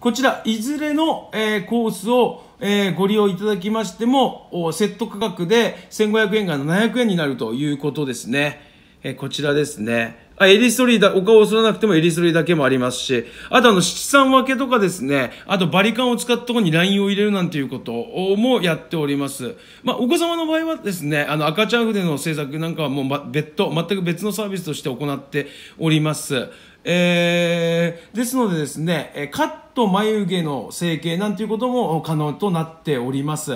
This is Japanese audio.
こちら、いずれの、えー、コースを、えー、ご利用いただきましても、セット価格で1500円が700円になるということですね。えー、こちらですね。あ、エリストリーだ、お顔を剃らなくてもエリストリーだけもありますし、あとあの、七三分けとかですね、あとバリカンを使ったところにラインを入れるなんていうこともやっております。まあ、お子様の場合はですね、あの、赤ちゃん筆の制作なんかはもう、ま、別途、全く別のサービスとして行っております。えーですのでですね、カット眉毛の整形なんていうことも可能となっております。